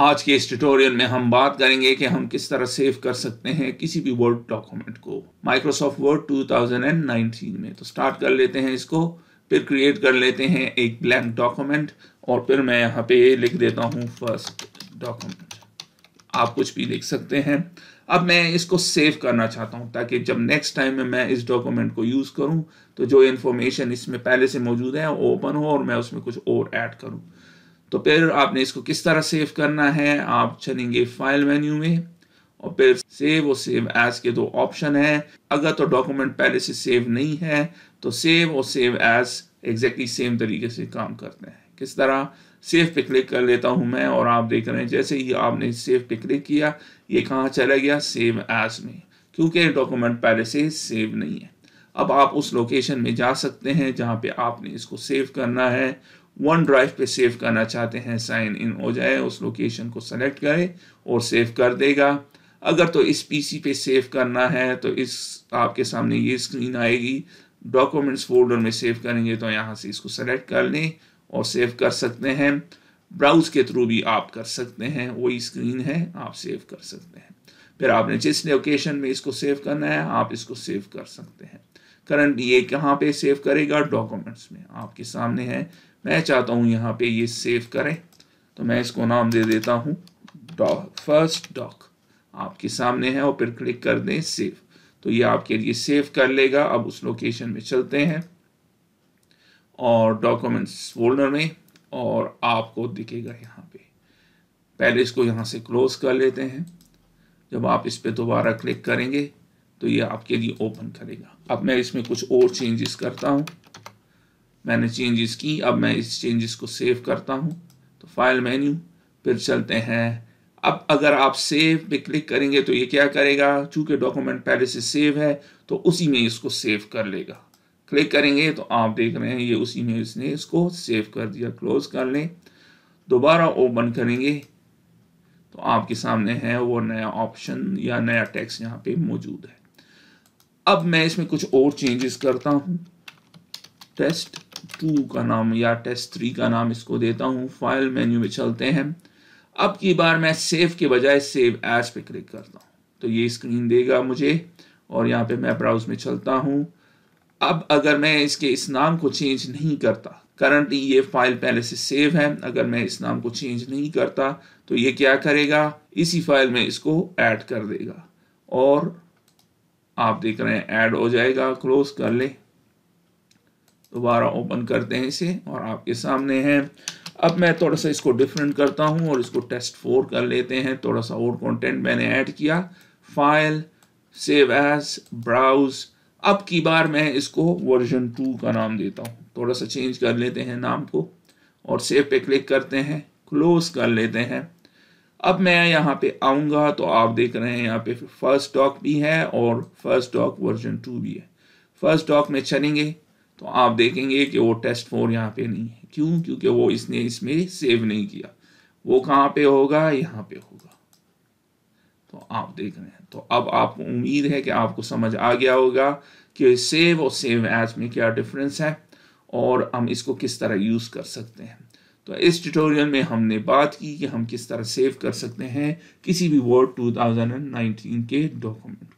आज के इस ट्यूटोरियल में हम बात करेंगे कि हम किस तरह सेव कर सकते हैं किसी भी वर्ड डॉक्यूमेंट को माइक्रोसॉफ्ट वर्ड 2019 में तो स्टार्ट कर लेते हैं इसको फिर क्रिएट कर लेते हैं एक ब्लैंक डॉक्यूमेंट और फिर मैं यहाँ पे लिख देता हूँ फर्स्ट डॉक्यूमेंट आप कुछ भी लिख सकते हैं अब मैं इसको सेव करना चाहता हूँ ताकि जब नेक्स्ट टाइम में मैं इस डॉक्यूमेंट को यूज़ करूँ तो जो इन्फॉर्मेशन इसमें पहले से मौजूद है वो ओपन हो और मैं उसमें कुछ और ऐड करूँ तो फिर आपने इसको किस तरह सेव करना है आप चलेंगे फाइल मेन्यू में और फिर सेव और सेव एज के दो ऑप्शन हैं अगर तो डॉक्यूमेंट पहले से सेव नहीं है तो सेव और सेव एज एग्जैक्टली सेम तरीके से काम करते हैं किस तरह सेव पे क्लिक कर लेता हूं मैं और आप देख रहे हैं जैसे ही आपने सेव पे क्लिक किया ये कहाँ चला गया सेव एज में क्योंकि डॉक्यूमेंट पहले से सेव नहीं है अब आप उस लोकेशन में जा सकते हैं जहाँ पे आपने इसको सेव करना है वन ड्राइव पे सेव करना चाहते हैं साइन इन हो जाए उस लोकेशन को सेलेक्ट करें और सेव कर देगा अगर तो इस पीसी पे सेव करना है तो इस आपके सामने ये स्क्रीन आएगी डॉक्यूमेंट्स फोल्डर में सेव करेंगे तो यहाँ से इसको सेलेक्ट कर लें और सेव कर सकते हैं ब्राउज़ के थ्रू भी आप कर सकते हैं वही स्क्रीन है आप सेव कर सकते हैं फिर आपने जिस लोकेशन में इसको सेव करना है आप इसको सेव कर सकते हैं करंट ये कहाँ पे सेव करेगा डॉक्यूमेंट्स में आपके सामने है मैं चाहता हूँ यहाँ पे ये सेव करें तो मैं इसको नाम दे देता हूँ डॉक फर्स्ट डॉक आपके सामने है और फिर क्लिक कर दें सेव तो ये आपके लिए सेव कर लेगा अब उस लोकेशन में चलते हैं और डॉक्यूमेंट्स फोल्डर में और आपको दिखेगा यहाँ पे पहले इसको यहाँ से क्लोज कर लेते हैं जब आप इस पर दोबारा क्लिक करेंगे तो ये आपके लिए ओपन करेगा अब मैं इसमें कुछ और चेंजेस करता हूँ मैंने चेंजेस की अब मैं इस चेंजेस को सेव करता हूँ तो फाइल मेन्यू फिर चलते हैं अब अगर आप सेव पे क्लिक करेंगे तो ये क्या करेगा चूंकि डॉक्यूमेंट पहले से सेव है तो उसी में इसको सेव कर लेगा क्लिक करेंगे तो आप देख रहे हैं ये उसी में इसने इसको सेव कर दिया क्लोज कर लें दोबारा ओपन करेंगे तो आपके सामने है वो नया ऑप्शन या नया टैक्स यहाँ पे मौजूद है अब मैं इसमें कुछ और चेंजेस करता हूँ टेस्ट टू का नाम या टेस्ट थ्री का नाम इसको देता हूँ फाइल मेन्यू में चलते हैं अब की बार मैं सेव के बजाय सेव एज पे क्लिक करता हूँ तो ये स्क्रीन देगा मुझे और यहाँ पे मैं ब्राउज में चलता हूँ अब अगर मैं इसके इस नाम को चेंज नहीं करता करंटली ये फाइल पहले से सेव है अगर मैं इस नाम को चेंज नहीं करता तो ये क्या करेगा इसी फाइल में इसको ऐड कर देगा और आप देख रहे हैं ऐड हो जाएगा क्लोज कर ले दोबारा ओपन करते हैं इसे और आपके सामने है अब मैं थोड़ा सा इसको डिफरेंट करता हूँ और इसको टेस्ट फोर कर लेते हैं थोड़ा सा और कंटेंट मैंने ऐड किया फाइल सेव एज ब्राउज अब की बार मैं इसको वर्जन टू का नाम देता हूँ थोड़ा सा चेंज कर लेते हैं नाम को और सेव पे क्लिक करते हैं क्लोज कर लेते हैं अब मैं यहाँ पे आऊँगा तो आप देख रहे हैं यहाँ पे फर्स्ट डॉक भी है और फर्स्ट डॉक वर्जन टू भी है फर्स्ट डॉक में चलेंगे तो आप देखेंगे कि वो टेस्ट फोर यहाँ पे नहीं है क्यों क्योंकि वो इसने इसमें सेव नहीं किया वो कहाँ पे होगा यहाँ पे होगा तो आप देख रहे हैं तो अब आपको उम्मीद है कि आपको समझ आ गया होगा कि सेव और सेव एज में क्या डिफरेंस है और हम इसको किस तरह यूज़ कर सकते हैं तो इस ट्यूटोरियल में हमने बात की कि हम किस तरह सेव कर सकते हैं किसी भी वर्ड 2019 के डॉक्यूमेंट